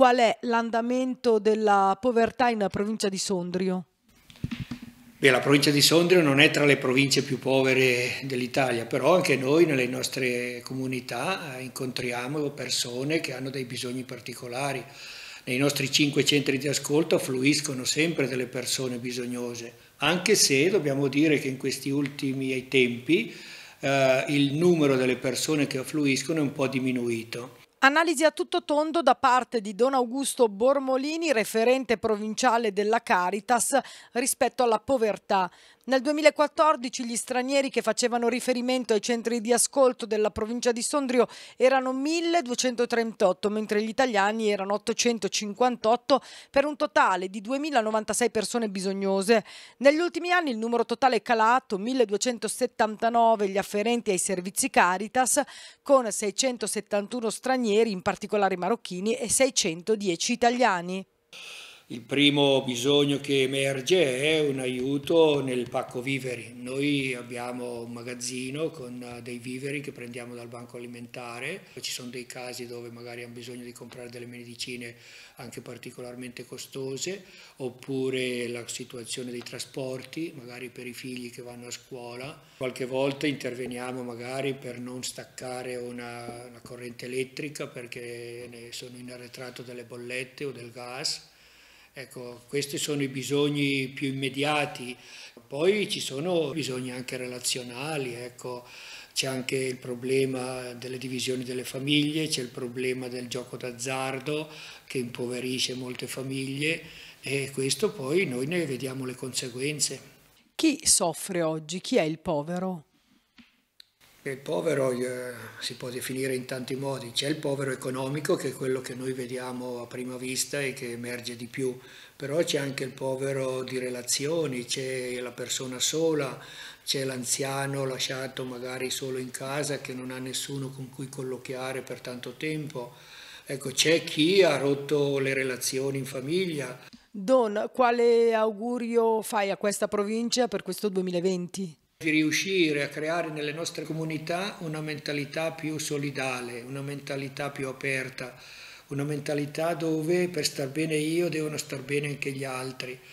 qual è l'andamento della povertà in provincia di Sondrio? Beh, la provincia di Sondrio non è tra le province più povere dell'Italia, però anche noi nelle nostre comunità eh, incontriamo persone che hanno dei bisogni particolari. Nei nostri cinque centri di ascolto affluiscono sempre delle persone bisognose, anche se dobbiamo dire che in questi ultimi tempi eh, il numero delle persone che affluiscono è un po' diminuito Analisi a tutto tondo da parte di Don Augusto Bormolini, referente provinciale della Caritas, rispetto alla povertà. Nel 2014 gli stranieri che facevano riferimento ai centri di ascolto della provincia di Sondrio erano 1238, mentre gli italiani erano 858, per un totale di 2096 persone bisognose. Negli ultimi anni il numero totale è calato, 1279 gli afferenti ai servizi Caritas, con 671 stranieri stranieri, in particolare marocchini, e 610 italiani. Il primo bisogno che emerge è un aiuto nel pacco viveri. Noi abbiamo un magazzino con eh, dei viveri che prendiamo dal banco alimentare, ci sono dei casi dove magari hanno bisogno di comprare delle medicine anche particolarmente costose, oppure la situazione dei trasporti, magari per i figli che vanno a scuola. Qualche volta interveniamo magari per non staccare una, una corrente elettrica perché ne sono in arretrato delle bollette o del gas Ecco, questi sono i bisogni più immediati, poi ci sono bisogni anche relazionali, ecco, c'è anche il problema delle divisioni delle famiglie, c'è il problema del gioco d'azzardo che impoverisce molte famiglie e questo poi noi ne vediamo le conseguenze. Chi soffre oggi? Chi è il povero? Il povero eh, si può definire in tanti modi, c'è il povero economico che è quello che noi vediamo a prima vista e che emerge di più, però c'è anche il povero di relazioni, c'è la persona sola, c'è l'anziano lasciato magari solo in casa che non ha nessuno con cui colloquiare per tanto tempo, ecco c'è chi ha rotto le relazioni in famiglia. Don, quale augurio fai a questa provincia per questo 2020? di riuscire a creare nelle nostre comunità una mentalità più solidale, una mentalità più aperta, una mentalità dove per star bene io devono star bene anche gli altri.